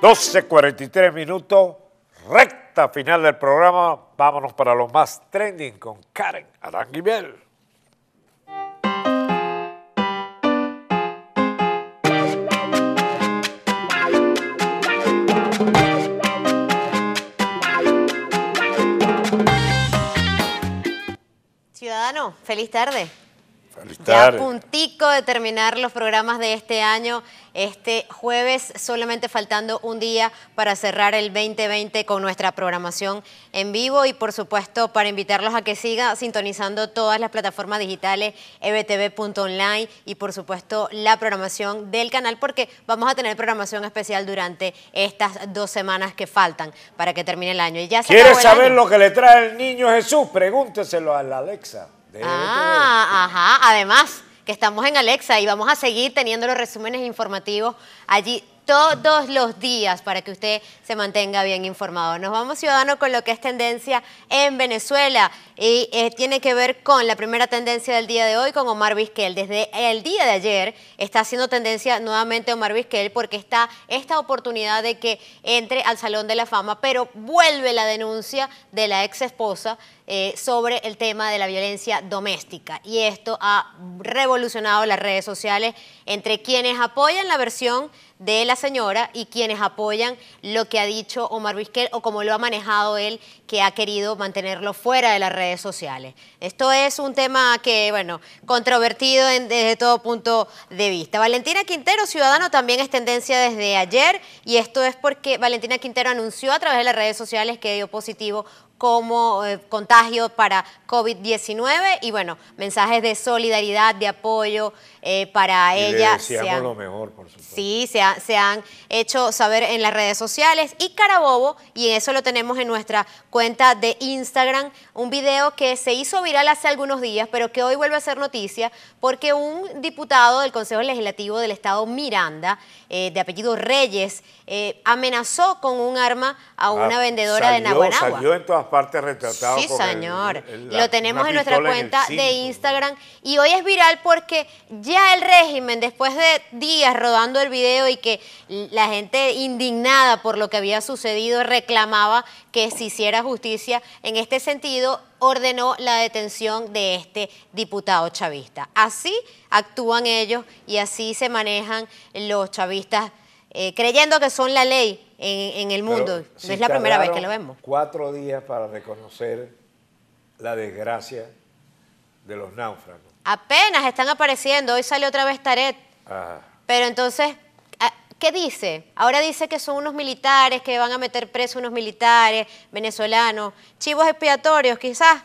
12.43 minutos, recta final del programa. Vámonos para los más trending con Karen Aranguibel. Ciudadano, feliz tarde. Ya puntico de terminar los programas de este año. Este jueves solamente faltando un día para cerrar el 2020 con nuestra programación en vivo y por supuesto para invitarlos a que siga sintonizando todas las plataformas digitales ebtv.online y por supuesto la programación del canal porque vamos a tener programación especial durante estas dos semanas que faltan para que termine el año. ¿Quieres saber lo que le trae el niño Jesús? Pregúnteselo a la Alexa ah, ajá. Además, que estamos en Alexa y vamos a seguir teniendo los resúmenes informativos allí todos los días para que usted se mantenga bien informado. Nos vamos, ciudadano, con lo que es tendencia en Venezuela y eh, tiene que ver con la primera tendencia del día de hoy con Omar Vizquel. Desde el día de ayer está haciendo tendencia nuevamente Omar Vizquel porque está esta oportunidad de que entre al Salón de la Fama, pero vuelve la denuncia de la ex esposa eh, sobre el tema de la violencia doméstica. Y esto ha revolucionado las redes sociales entre quienes apoyan la versión de la señora y quienes apoyan lo que ha dicho Omar Vizquel o como lo ha manejado él, que ha querido mantenerlo fuera de las redes sociales. Esto es un tema que, bueno, controvertido desde todo punto de vista. Valentina Quintero, ciudadano, también es tendencia desde ayer y esto es porque Valentina Quintero anunció a través de las redes sociales que dio positivo como eh, contagio para COVID-19 y bueno, mensajes de solidaridad, de apoyo eh, para ella. mejor, por supuesto. Sí, se, han hecho saber en las redes sociales y Carabobo, y eso lo tenemos en nuestra cuenta de Instagram, un video que se hizo viral hace algunos días, pero que hoy vuelve a ser noticia porque un diputado del Consejo Legislativo del Estado Miranda, eh, de apellido Reyes, amenazó con un arma a ah, una vendedora de Naguanagua. Salió en todas parte retratado. Sí, señor. Lo tenemos en nuestra cuenta de Instagram. Y hoy es viral porque ya el régimen, después de días rodando el video y que la gente indignada por lo que había sucedido reclamaba que se hiciera justicia en este sentido, ordenó la detención de este diputado chavista. Así actúan ellos y así se manejan los chavistas eh, creyendo que son la ley en, el mundo. es la primera vez que lo vemos. Cuatro días para reconocer la desgracia de los náufragos. Apenas están apareciendo, hoy sale otra vez Taret. Pero entonces, ah, ¿qué dice? Ahora dice que son unos militares, que van a meter presos unos militares venezolanos, chivos expiatorios quizás,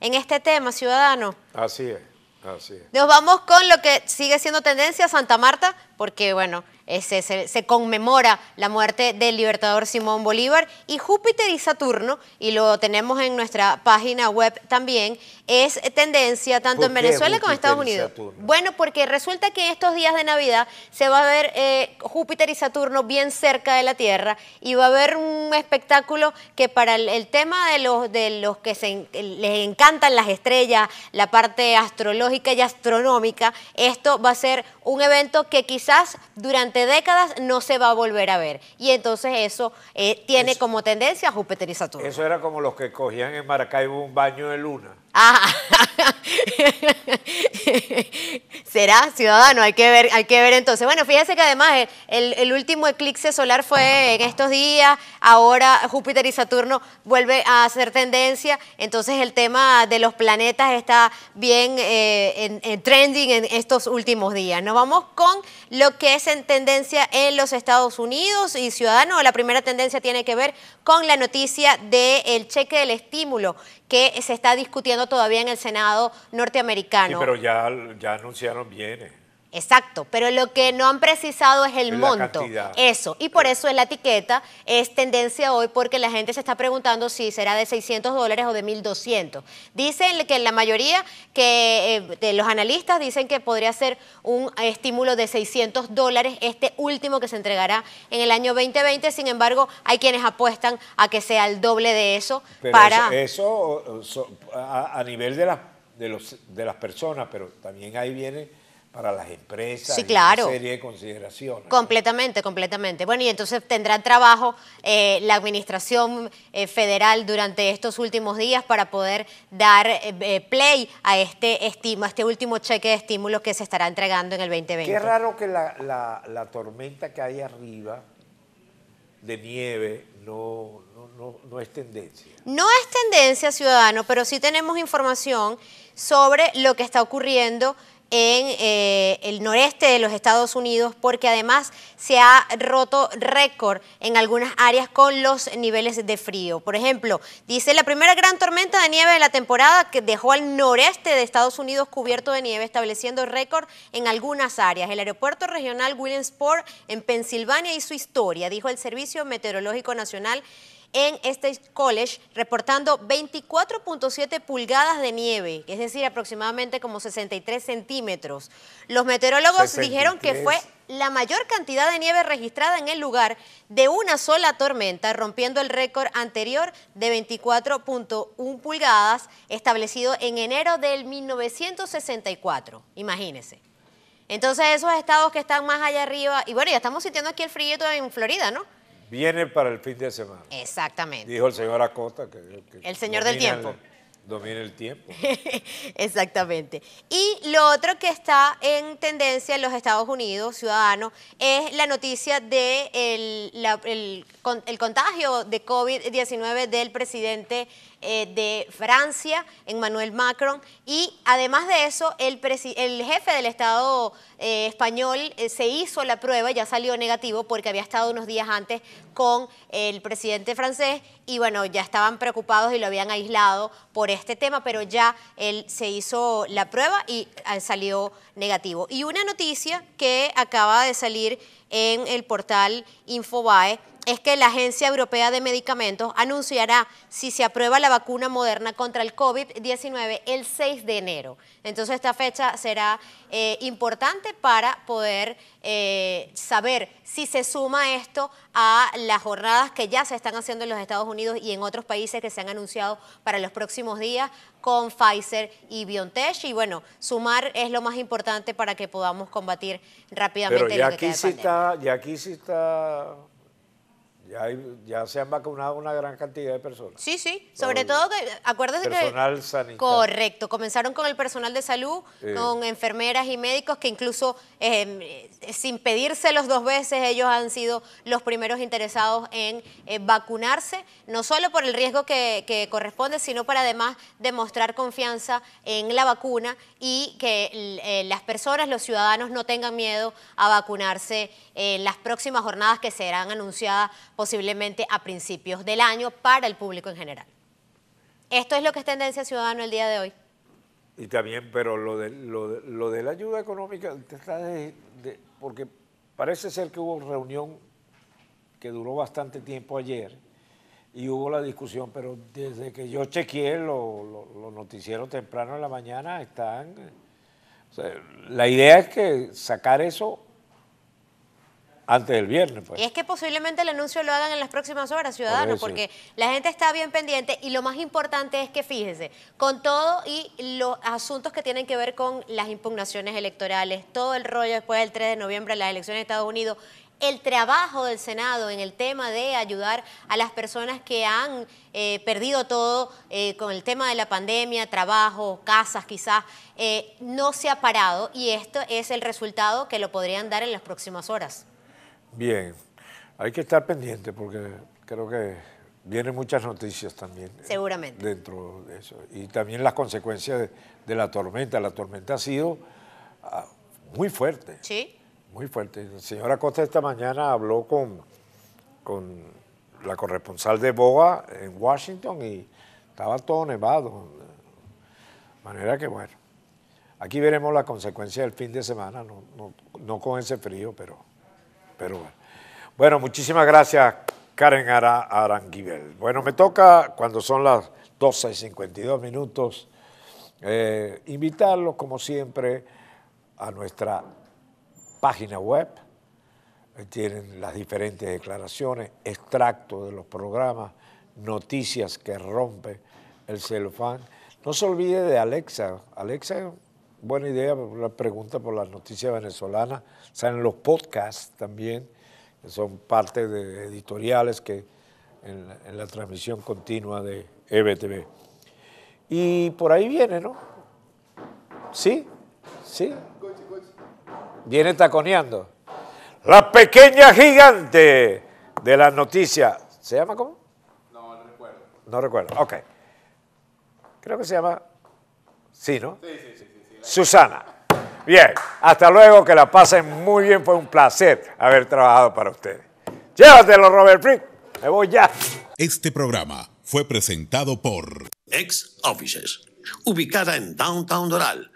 en este tema, ciudadano. Así es, así es. Nos vamos con lo que sigue siendo tendencia, Santa Marta, porque bueno, se, conmemora la muerte del libertador Simón Bolívar y Júpiter y Saturno, y lo tenemos en nuestra página web también, es tendencia tanto en Venezuela como en Estados Unidos. Bueno, porque resulta que estos días de Navidad se va a ver eh, Júpiter y Saturno bien cerca de la Tierra y va a haber un espectáculo que para el, tema de los, de los que se, les encantan las estrellas, la parte astrológica y astronómica, esto va a ser un evento que quizás quizás durante décadas no se va a volver a ver. Y entonces eso eh, tiene como tendencia a Júpiter y Eso era como los que cogían en Maracaibo un baño de luna. Ah. ¿Será ciudadano? Hay que ver, hay que ver entonces. Bueno, fíjense que además el, último eclipse solar fue en estos días, ahora Júpiter y Saturno vuelve a hacer tendencia, entonces el tema de los planetas está bien eh, en, trending en estos últimos días. Nos vamos con lo que es en tendencia en los Estados Unidos y ciudadano. La primera tendencia tiene que ver con la noticia del cheque del estímulo que se está discutiendo todavía en el Senado norteamericano. Sí, pero ya, ya anunciaron bienes. Exacto, pero lo que no han precisado es el monto. Eso, y por eso es la etiqueta, es tendencia hoy porque la gente se está preguntando si será de 600 dólares o de 1200. Dicen que la mayoría que eh, de los analistas dicen que podría ser un estímulo de 600 dólares este último que se entregará en el año 2020, sin embargo, hay quienes apuestan a que sea el doble de eso para... Eso, a, nivel de, la, de, los, de las personas, pero también ahí viene para las empresas. Sí, una serie de consideraciones. Completamente, completamente. Bueno, y entonces tendrá trabajo eh, la Administración eh, Federal durante estos últimos días para poder dar eh, play a este, este último cheque de estímulo que se estará entregando en el 2020. Qué raro que la, la, tormenta que hay arriba de nieve no, no es tendencia. No es tendencia, ciudadano, pero sí tenemos información sobre lo que está ocurriendo en eh, el noreste de los Estados Unidos porque además se ha roto récord en algunas áreas con los niveles de frío. Por ejemplo, dice la primera gran tormenta de nieve de la temporada que dejó al noreste de Estados Unidos cubierto de nieve, estableciendo récord en algunas áreas. El aeropuerto regional Williamsport en Pensilvania hizo historia, dijo el Servicio Meteorológico Nacional en State College, reportando 24.7 pulgadas de nieve, es decir, aproximadamente como 63 centímetros. Los meteorólogos dijeron que fue la mayor cantidad de nieve registrada en el lugar de una sola tormenta, rompiendo el récord anterior de 24.1 pulgadas establecido en enero del 1964. Imagínense. Entonces esos estados que están más allá arriba, y bueno, ya estamos sintiendo aquí el frío en Florida, ¿no? viene para el fin de semana. Exactamente. Dijo el señor Acosta. Que, el señor del tiempo. El, domina el tiempo. Exactamente. Y lo otro que está en tendencia en los Estados Unidos, ciudadano, es la noticia de contagio de COVID-19 del presidente eh, de Francia, Emmanuel Macron, y además de eso, el, el jefe del Estado eh, español eh, se hizo la prueba, ya salió negativo porque había estado unos días antes con el presidente francés y bueno, ya estaban preocupados y lo habían aislado por este tema, pero ya él se hizo la prueba y ah, salió negativo. Y una noticia que acaba de salir en el portal Infobae es que la Agencia Europea de Medicamentos anunciará si se aprueba la vacuna moderna contra el COVID-19 el 6 de enero. Entonces esta fecha será eh, importante para poder eh, saber si se suma esto a las jornadas que ya se están haciendo en los Estados Unidos y en otros países que se han anunciado para los próximos días con Pfizer y BioNTech. Y bueno, sumar es lo más importante para que podamos combatir rápidamente. Pero ya aquí aquí sí está ya, ya se han vacunado una gran cantidad de personas. Sí, sí, sobre todo, que, personal Sanitario. Correcto, comenzaron con el personal de salud, con enfermeras y médicos que incluso em, sin pedírselos dos veces ellos han sido los primeros interesados en eh, vacunarse, no solo por el riesgo que, que corresponde, sino para además demostrar confianza en la vacuna y que eh, las personas, los ciudadanos no tengan miedo a vacunarse en las próximas jornadas que serán anunciadas posiblemente a principios del año para el público en general. Esto es lo que es tendencia ciudadano el día de hoy. Y también, pero lo de, lo de, la ayuda económica, porque parece ser que hubo reunión que duró bastante tiempo ayer y hubo la discusión, pero desde que yo chequeé los lo, lo noticieros temprano en la mañana están... la idea es que sacar eso antes del viernes. Pues. Y es que posiblemente el anuncio lo hagan en las próximas horas, ciudadanos, porque la gente está bien pendiente y lo más importante es que fíjense con todo y los asuntos que tienen que ver con las impugnaciones electorales, todo el rollo después del 3 de noviembre, las elecciones de Estados Unidos, el trabajo del Senado en el tema de ayudar a las personas que han eh, perdido todo eh, con el tema de la pandemia, trabajo, casas quizás, eh, no se ha parado y esto es el resultado que lo podrían dar en las próximas horas. Bien, hay que estar pendiente porque creo que vienen muchas noticias también. Eh, Seguramente. Dentro de eso. Y también las consecuencias de, la tormenta. La tormenta ha sido ah, muy fuerte. Sí. Muy fuerte. La señora Costa esta mañana habló con, con la corresponsal de BOA en Washington y estaba todo nevado. De manera que bueno, aquí veremos la consecuencia del fin de semana, no, no con ese frío, pero... Pero bueno. muchísimas gracias, Karen Aranguibel. Bueno, me toca, cuando son las 12 y 52 minutos, eh, invitarlos, como siempre, a nuestra página web. tienen las diferentes declaraciones, extractos de los programas, noticias que rompe el celofán. No se olvide de Alexa. Alexa buena idea una pregunta por las noticias venezolanas. Salen los podcasts también, que son parte de editoriales que en, la transmisión continua de EBTV. Y por ahí viene, ¿no? Sí, sí. Viene taconeando. La pequeña gigante de la noticia. ¿Se llama cómo? No, no recuerdo. No recuerdo, ok. Creo que se llama... Sí, ¿no? sí, sí. sí. Susana. Bien, hasta luego, que la pasen muy bien, fue un placer haber trabajado para ustedes. Llévatelo, Robert Frick, me voy ya. Este programa fue presentado por Ex Offices, ubicada en Downtown Doral